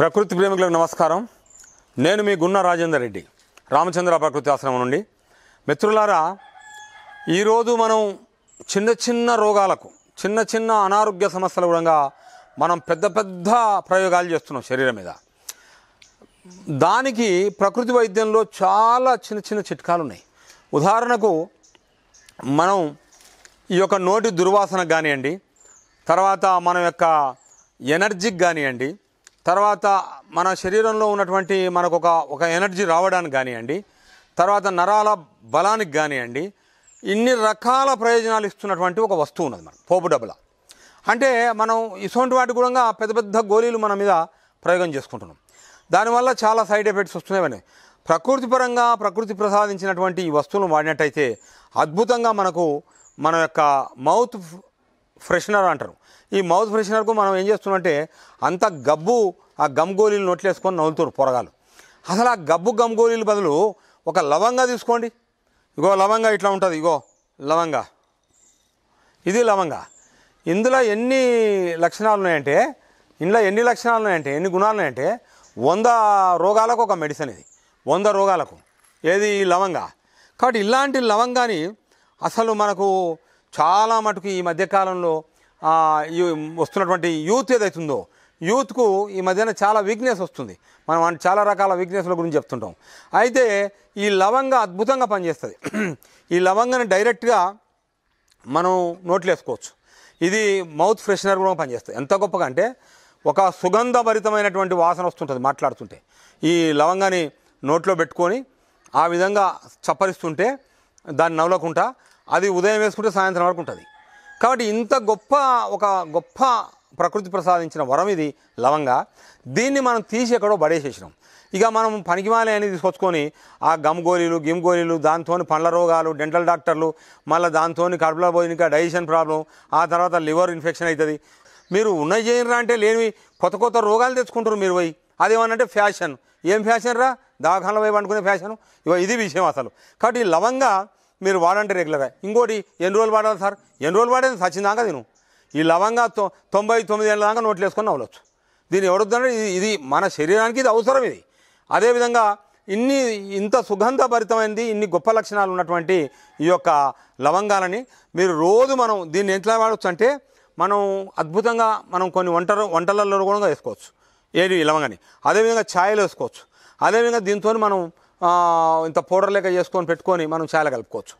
ప్రకృతి ప్రేమికులకు నమస్కారం నేను మీ గున్న రాజేందర్ రెడ్డి రామచంద్ర ప్రకృతి ఆశ్రమం నుండి మిత్రులారా ఈరోజు మనం చిన్న చిన్న రోగాలకు చిన్న చిన్న అనారోగ్య సమస్యల కూడా మనం పెద్ద పెద్ద ప్రయోగాలు చేస్తున్నాం శరీరం మీద దానికి ప్రకృతి వైద్యంలో చాలా చిన్న చిన్న చిట్కాలు ఉన్నాయి ఉదాహరణకు మనం ఈ యొక్క నోటి దుర్వాసనకు కానివ్వండి తర్వాత మన యొక్క ఎనర్జీకి కానివ్వండి తర్వాత మన శరీరంలో ఉన్నటువంటి మనకు ఒక ఒక ఎనర్జీ రావడానికి కానివ్వండి తర్వాత నరాల బలానికి కానివ్వండి ఇన్ని రకాల ప్రయోజనాలు ఇస్తున్నటువంటి ఒక వస్తువు ఉన్నది మనం పోపు డబ్బుల అంటే మనం ఇటువంటి వాటి కూడా పెద్ద పెద్ద గోళీలు మన మీద ప్రయోగం చేసుకుంటున్నాం దానివల్ల చాలా సైడ్ ఎఫెక్ట్స్ వస్తున్నాయి ప్రకృతి పరంగా ప్రకృతి ప్రసాదించినటువంటి ఈ వస్తువులను వాడినట్టయితే అద్భుతంగా మనకు మన యొక్క మౌత్ ఫ్రెషనర్ అంటారు ఈ మౌత్ ఫ్రెషనర్కు మనం ఏం చేస్తున్నామంటే అంత గబ్బు ఆ గమ్గోలీలు నోట్లేసుకొని నవ్వుతారు పొరగాలు అసలు ఆ గబ్బు గమ్గోలీల బదులు ఒక లవంగా తీసుకోండి ఇగో లవంగా ఇట్లా ఉంటుంది ఇగో లవంగా ఇది లవంగా ఇందులో ఎన్ని లక్షణాలు ఉన్నాయంటే ఇందులో ఎన్ని లక్షణాలు ఉన్నాయంటే ఎన్ని గుణాలు ఉన్నాయంటే వంద రోగాలకు ఒక మెడిసిన్ ఇది వంద రోగాలకు ఏది లవంగా కాబట్టి ఇలాంటి లవంగాని అసలు మనకు చాలా మటుకు ఈ మధ్యకాలంలో వస్తున్నటువంటి యూత్ ఏదైతుందో యూత్కు ఈ మధ్యన చాలా వీక్నెస్ వస్తుంది మనం చాలా రకాల వీక్నెస్ల గురించి చెప్తుంటాం అయితే ఈ లవంగ అద్భుతంగా పనిచేస్తుంది ఈ లవంగని డైరెక్ట్గా మనం నోట్లు వేసుకోవచ్చు ఇది మౌత్ ఫ్రెషనర్ కూడా పనిచేస్తుంది ఎంత గొప్పగా అంటే ఒక సుగంధభరితమైనటువంటి వాసన వస్తుంటుంది మాట్లాడుతుంటే ఈ లవంగాన్ని నోట్లో పెట్టుకొని ఆ విధంగా చప్పరిస్తుంటే దాన్ని నవ్వకుండా అది ఉదయం వేసుకుంటే సాయంత్రం వరకు ఉంటుంది కాబట్టి ఇంత గొప్ప ఒక గొప్ప ప్రకృతి ప్రసాదించిన వరం ఇది లవంగా దీన్ని మనం తీసి ఎక్కడో బడేసేసినాం ఇక మనం పనికిమాలే అని తీసుకొచ్చుకొని ఆ గమ్ గోళీలు గిమ్ గోళీలు దాంతో పండ్ల రోగాలు డెంటల్ డాక్టర్లు మళ్ళీ దాంతో కడుపులో పోయిన డైజెషన్ ప్రాబ్లం ఆ తర్వాత లివర్ ఇన్ఫెక్షన్ అవుతుంది మీరు ఉన్నవి చేయరా అంటే లేనివి కొత్త కొత్త రోగాలు తెచ్చుకుంటారు మీరు పోయి అంటే ఫ్యాషన్ ఏం ఫ్యాషన్ రా దవాఖానలో పోయి పండుకునే ఫ్యాషను ఇవ ఇది విషయం అసలు కాబట్టి ఈ లవంగా మీరు వాడండి రెగ్యులర్గా ఇంకోటి ఎన్ని రోజులు వాడాలి సార్ ఎన్ని రోజులు వాడేది సచ్చిందాక తిను ఈ లవంగా తొంభై తొమ్మిది ఏళ్ళ దాకా నోట్లు వేసుకొని అవ్వచ్చు దీన్ని ఎవడొద్దంటే ఇది మన శరీరానికి ఇది అవసరం ఇది అదేవిధంగా ఇన్ని ఇంత భరితమైనది ఇన్ని గొప్ప లక్షణాలు ఉన్నటువంటి ఈ యొక్క లవంగాలని మీరు రోజు మనం దీన్ని ఎట్లా వాడవచ్చు అంటే మనం అద్భుతంగా మనం కొన్ని వంటలు వంటలలో కూడా వేసుకోవచ్చు ఏది లవంగాని అదేవిధంగా ఛాయలు వేసుకోవచ్చు అదేవిధంగా దీంతో మనం ఇంత పౌడర్ లెక్క చేసుకొని పెట్టుకొని మనం చాలా కలుపుకోవచ్చు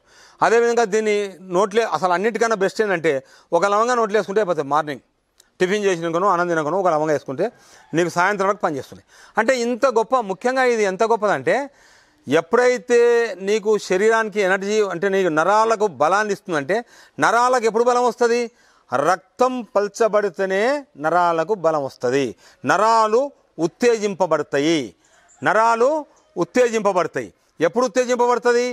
అదేవిధంగా దీన్ని నోట్లే అసలు అన్నిటికన్నా బెస్ట్ ఏంటంటే ఒక లవంగా నోట్లు వేసుకుంటే అయిపోతుంది మార్నింగ్ టిఫిన్ చేసినకనో తినకనో ఒక లవంగా వేసుకుంటే నీకు సాయంత్రం వరకు పనిచేస్తుంది అంటే ఇంత గొప్ప ముఖ్యంగా ఇది ఎంత గొప్పదంటే ఎప్పుడైతే నీకు శరీరానికి ఎనర్జీ అంటే నీకు నరాలకు బలాన్ని ఇస్తుందంటే నరాలకు ఎప్పుడు బలం వస్తుంది రక్తం పల్చబడితేనే నరాలకు బలం వస్తుంది నరాలు ఉత్తేజింపబడతాయి నరాలు ఉత్తేజింపబడతాయి ఎప్పుడు ఉత్తేజింపబడుతుంది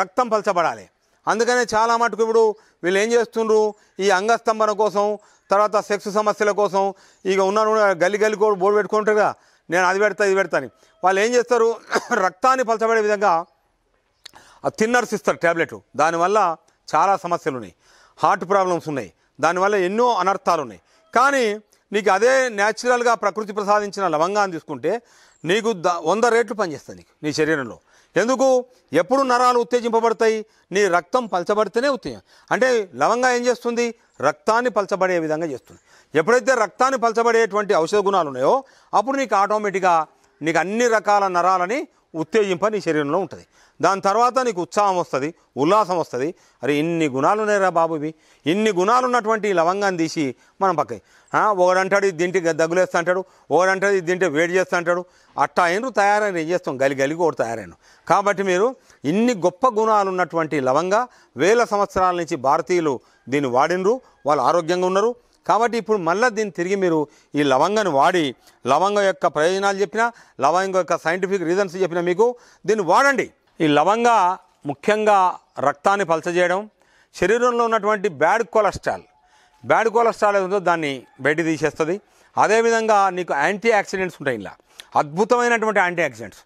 రక్తం పలచబడాలి అందుకనే చాలా మటుకు ఇప్పుడు వీళ్ళు ఏం చేస్తుండ్రు ఈ అంగస్తంభన కోసం తర్వాత సెక్స్ సమస్యల కోసం ఇక ఉన్న గల్లి గల్లి బోర్డు పెట్టుకుంటారుగా నేను అది పెడతా ఇది పెడతాను వాళ్ళు ఏం చేస్తారు రక్తాన్ని పలచబడే విధంగా థిన్నర్స్ ఇస్తారు ట్యాబ్లెట్ దానివల్ల చాలా సమస్యలు ఉన్నాయి హార్ట్ ప్రాబ్లమ్స్ ఉన్నాయి దానివల్ల ఎన్నో అనర్థాలు ఉన్నాయి కానీ నీకు అదే న్యాచురల్గా ప్రకృతి ప్రసాదించిన లవంగాన్ని తీసుకుంటే నీకు ద వంద రేట్లు పనిచేస్తాయి నీకు నీ శరీరంలో ఎందుకు ఎప్పుడు నరాలు ఉత్తేజింపబడతాయి నీ రక్తం పలచబడితేనే ఉత్తేజం అంటే లవంగా ఏం చేస్తుంది రక్తాన్ని పలచబడే విధంగా చేస్తుంది ఎప్పుడైతే రక్తాన్ని పలచబడేటువంటి ఔషధ గుణాలు ఉన్నాయో అప్పుడు నీకు ఆటోమేటిక్గా నీకు అన్ని రకాల నరాలని ఉత్తేజింప నీ శరీరంలో ఉంటుంది దాని తర్వాత నీకు ఉత్సాహం వస్తుంది ఉల్లాసం వస్తుంది అరే ఇన్ని గుణాలు ఉన్నాయిరా రా ఇన్ని గుణాలు ఉన్నటువంటి లవంగాన్ని తీసి మనం పక్క ఒకడంటాడు ఇది తింటే దగ్గులేస్తా అంటాడు ఒకడంటాడు ఇది తింటే వేడి చేస్తా అంటాడు అట్టా అయినరు తయారైన ఏం చేస్తాం గలి గలిగి ఒకటి తయారైన కాబట్టి మీరు ఇన్ని గొప్ప గుణాలు ఉన్నటువంటి లవంగా వేల సంవత్సరాల నుంచి భారతీయులు దీన్ని వాడినరు వాళ్ళు ఆరోగ్యంగా ఉన్నారు కాబట్టి ఇప్పుడు మళ్ళీ దీన్ని తిరిగి మీరు ఈ లవంగను వాడి లవంగ యొక్క ప్రయోజనాలు చెప్పిన లవంగ యొక్క సైంటిఫిక్ రీజన్స్ చెప్పిన మీకు దీన్ని వాడండి ఈ లవంగ ముఖ్యంగా రక్తాన్ని పలచజేయడం శరీరంలో ఉన్నటువంటి బ్యాడ్ కొలెస్ట్రాల్ బ్యాడ్ కొలెస్ట్రాల్ ఏదో దాన్ని బయట తీసేస్తుంది అదేవిధంగా నీకు యాంటీ యాక్సిడెంట్స్ ఉంటాయి ఇలా అద్భుతమైనటువంటి యాంటీ యాక్సిడెంట్స్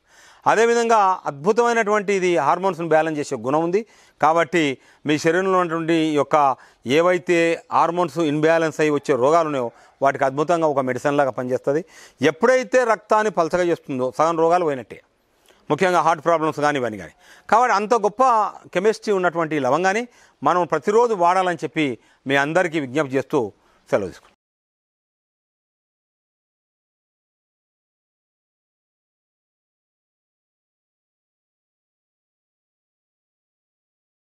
అదేవిధంగా అద్భుతమైనటువంటి ఇది హార్మోన్స్ను బ్యాలెన్స్ చేసే గుణం ఉంది కాబట్టి మీ శరీరంలో ఉన్నటువంటి యొక్క ఏవైతే హార్మోన్స్ ఇన్బ్యాలెన్స్ అయ్యి వచ్చే రోగాలు ఉన్నాయో వాటికి అద్భుతంగా ఒక మెడిసిన్ లాగా పనిచేస్తుంది ఎప్పుడైతే రక్తాన్ని పలచగా చేస్తుందో సగం రోగాలు పోయినట్టే ముఖ్యంగా హార్ట్ ప్రాబ్లమ్స్ కానీ ఇవన్నీ కానీ కాబట్టి అంత గొప్ప కెమిస్ట్రీ ఉన్నటువంటి లవంగాన్ని మనం ప్రతిరోజు వాడాలని చెప్పి మీ అందరికీ విజ్ఞప్తి చేస్తూ సెలవు తీసుకుంటాం